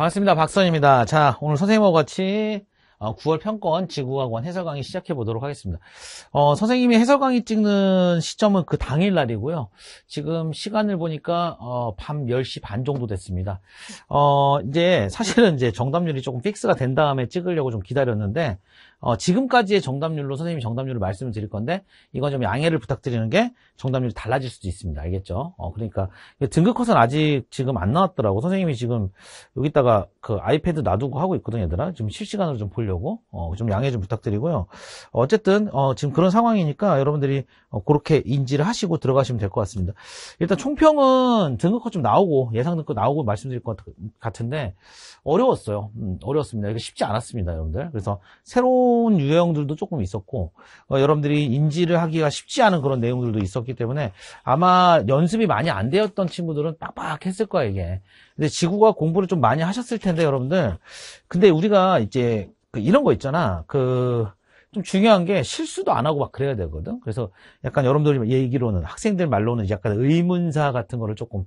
반갑습니다. 박선입니다. 자, 오늘 선생님과 같이 9월 어, 평권 지구학원 해설 강의 시작해 보도록 하겠습니다. 어, 선생님이 해설 강의 찍는 시점은 그 당일 날이고요. 지금 시간을 보니까 어, 밤 10시 반 정도 됐습니다. 어, 이제 사실은 이제 정답률이 조금 픽스가 된 다음에 찍으려고 좀 기다렸는데 어, 지금까지의 정답률로 선생님이 정답률을 말씀을 드릴 건데 이건 좀 양해를 부탁드리는 게 정답률이 달라질 수도 있습니다. 알겠죠? 어, 그러니까 등급 컷은 아직 지금 안 나왔더라고. 선생님이 지금 여기다가 그 아이패드 놔두고 하고 있거든 얘들아. 지금 실시간으로 좀 보려고 어, 좀 양해 좀 부탁드리고요. 어쨌든 어, 지금 그런 상황이니까 여러분들이 어, 그렇게 인지를 하시고 들어가시면 될 것 같습니다. 일단 총평은 등급컷 좀 나오고 예상 등급 나오고 말씀드릴 것 같은데 어려웠어요. 음, 어려웠습니다. 이게 쉽지 않았습니다, 여러분들. 그래서 새로운 유형들도 조금 있었고 어, 여러분들이 인지를 하기가 쉽지 않은 그런 내용들도 있었기 때문에 아마 연습이 많이 안 되었던 친구들은 빡빡했을 거야 이게. 근데 지구가 공부를 좀 많이 하셨을 텐데 여러분들. 근데 우리가 이제 그 이런 거 있잖아. 그좀 중요한 게 실수도 안 하고 막 그래야 되거든. 그래서 약간 여러분들 얘기로는 학생들 말로는 약간 의문사 같은 거를 조금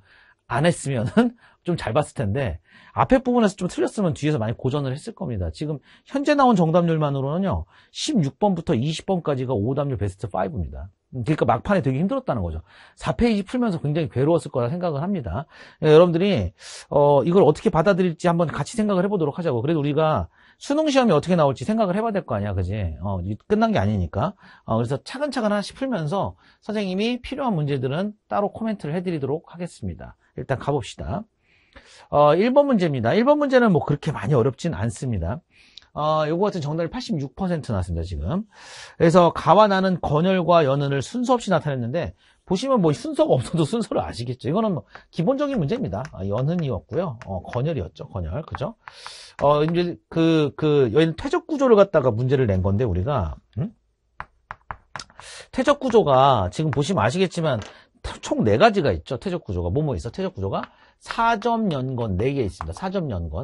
안 했으면은 좀 잘 봤을 텐데 앞에 부분에서 좀 틀렸으면 뒤에서 많이 고전을 했을 겁니다. 지금 현재 나온 정답률만으로는요. 16번부터 20번까지가 오답률 베스트 5입니다. 그러니까 막판에 되게 힘들었다는 거죠. 4페이지 풀면서 굉장히 괴로웠을 거라 생각을 합니다. 예, 여러분들이 어, 이걸 어떻게 받아들일지 한번 같이 생각을 해보도록 하자고. 그래도 우리가 수능 시험이 어떻게 나올지 생각을 해봐야 될 거 아니야, 그지? 어, 끝난 게 아니니까. 어, 그래서 차근차근 하나씩 풀면서 선생님이 필요한 문제들은 따로 코멘트를 해드리도록 하겠습니다. 일단 가봅시다. 어, 1번 문제입니다. 1번 문제는 뭐 그렇게 많이 어렵진 않습니다. 어, 요거 같은 정답이 86% 나왔습니다, 지금. 그래서 가와 나는 건열과 연은을 순서 없이 나타냈는데, 보시면 뭐 순서가 없어도 순서를 아시겠죠. 이거는 뭐 기본적인 문제입니다. 아, 연은이었고요. 어, 건열이었죠. 건열. 그죠? 어, 이제 그, 그, 여인 퇴적 구조를 갖다가 문제를 낸 건데, 우리가. 음? 퇴적 구조가 지금 보시면 아시겠지만 총 네가지가 있죠. 퇴적 구조가. 뭐 뭐 있어? 퇴적 구조가 4점 연건 4개 있습니다. 4점 연건.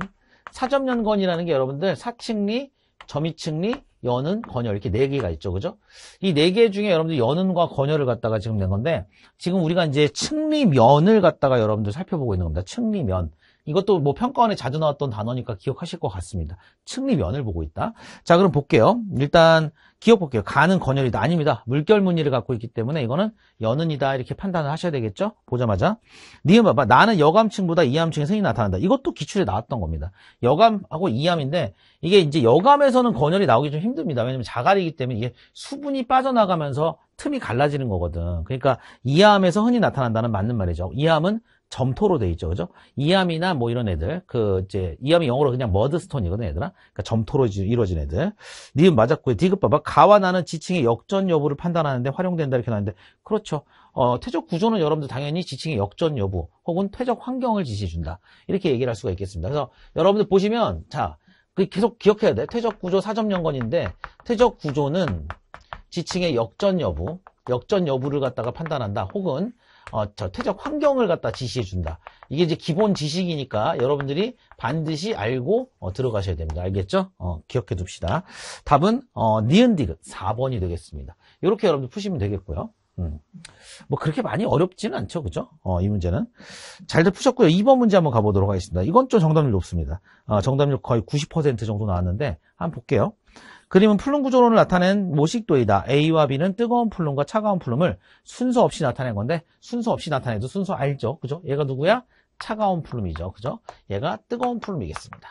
사점연건이라는 게 여러분들 사층리점이층리 연은, 건열 이렇게 네 개가 있죠. 그죠? 이 네 개 중에 여러분들 연은과 건열을 갖다가 지금 낸 건데 지금 우리가 이제 칙리면을 갖다가 여러분들 살펴보고 있는 겁니다. 칙리면. 이것도 뭐 평가원에 자주 나왔던 단어니까 기억하실 것 같습니다. 측립면을 보고 있다. 자, 그럼 볼게요. 일단 기억 볼게요. 가는 건열이다. 아닙니다. 물결 무늬를 갖고 있기 때문에 이거는 연은이다. 이렇게 판단을 하셔야 되겠죠? 보자마자. 니은 봐봐. 나는 여감층보다 이암층의 성이 나타난다. 이것도 기출에 나왔던 겁니다. 여감하고 이암인데 이게 이제 여감에서는 건열이 나오기 좀 힘듭니다. 왜냐면 자갈이기 때문에 이게 수분이 빠져나가면서 틈이 갈라지는 거거든. 그러니까 이암에서 흔히 나타난다는 맞는 말이죠. 이암은 점토로 돼 있죠. 그죠? 이암이나 뭐 이런 애들. 그 이제 이암이 영어로 그냥 머드스톤이거든, 얘들아. 그러니까 점토로 이루어진 애들. 니은 맞았고요. 디귿 봐봐. 가와 나는 지층의 역전 여부를 판단하는데 활용된다 이렇게 나는데 그렇죠. 어, 퇴적 구조는 여러분들 당연히 지층의 역전 여부 혹은 퇴적 환경을 지시해 준다. 이렇게 얘기를 할 수가 있겠습니다. 그래서 여러분들 보시면 자, 그 계속 기억해야 돼. 퇴적 구조 4점연건인데 퇴적 구조는 지층의 역전 여부, 역전 여부를 갖다가 판단한다. 혹은 어, 저 퇴적 환경을 갖다 지시해 준다. 이게 이제 기본 지식이니까 여러분들이 반드시 알고 어, 들어가셔야 됩니다. 알겠죠? 어, 기억해 둡시다. 답은 어, 니은 디귿 4번이 되겠습니다. 이렇게 여러분들 푸시면 되겠고요. 음. 뭐 그렇게 많이 어렵지는 않죠. 그죠? 어, 이 문제는. 잘들 푸셨고요. 2번 문제 한번 가보도록 하겠습니다. 이건 좀 정답률 높습니다. 어, 정답률 거의 90% 정도 나왔는데 한번 볼게요. 그림은 플룸 구조론을 나타낸 모식도이다. A와 B는 뜨거운 플룸과 차가운 플룸을 순서 없이 나타낸 건데 순서 없이 나타내도 순서 알죠? 그죠? 얘가 누구야? 차가운 플룸이죠. 그죠? 얘가 뜨거운 플룸이겠습니다.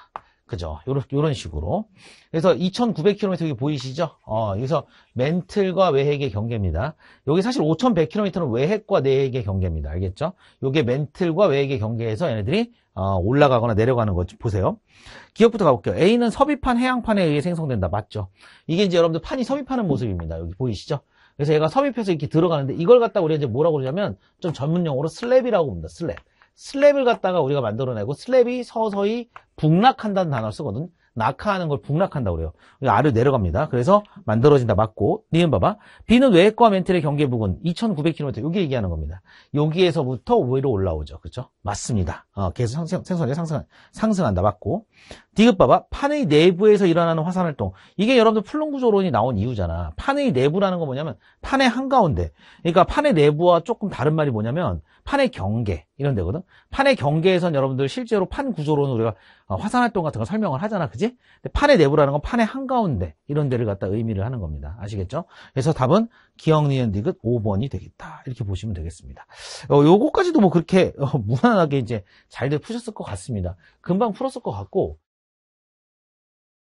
그죠? 요런, 요런 식으로. 그래서 2,900km 여기 보이시죠? 어, 여기서 멘틀과 외핵의 경계입니다. 여기 사실 5,100km는 외핵과 내핵의 경계입니다. 알겠죠? 요게 멘틀과 외핵의 경계에서 얘네들이 어, 올라가거나 내려가는 것 보세요. 기억부터 가볼게요. A는 섭입판, 해양판에 의해 생성된다. 맞죠? 이게 이제 여러분들 판이 섭입하는 모습입니다. 여기 보이시죠? 그래서 얘가 섭입해서 이렇게 들어가는데 이걸 갖다 우리가 이제 뭐라고 그러냐면 좀 전문 용어로 슬랩이라고 봅니다. 슬랩. 슬랩을 갖다가 우리가 만들어내고 슬랩이 서서히 북락한다는 단어를 쓰거든. 낙하하는 걸북락한다 그래요. 아래 로 내려갑니다. 그래서 만들어진다 맞고 니은 봐봐. B는 외과 멘틀의 경계 부근 2900km 여기 얘기하는 겁니다. 여기에서부터 위로 올라오죠. 그렇죠? 맞습니다. 어, 계속 상승, 생선이 상승, 상승한다. 맞고. 디귿 봐봐. 판의 내부에서 일어나는 화산활동. 이게 여러분들 플론구조론이 나온 이유잖아. 판의 내부라는 건 뭐냐면, 판의 한가운데. 그러니까 판의 내부와 조금 다른 말이 뭐냐면, 판의 경계. 이런 데거든. 판의 경계에선 여러분들 실제로 판 구조론 우리가 어, 화산활동 같은 거 설명을 하잖아. 그지? 판의 내부라는 건 판의 한가운데. 이런 데를 갖다 의미를 하는 겁니다. 아시겠죠? 그래서 답은 기억, 니은, 디귿 5번이 되겠다. 이렇게 보시면 되겠습니다. 어, 요거까지도 뭐 그렇게 어, 무난하게 이제 잘들 푸셨을 것 같습니다. 금방 풀었을 것 같고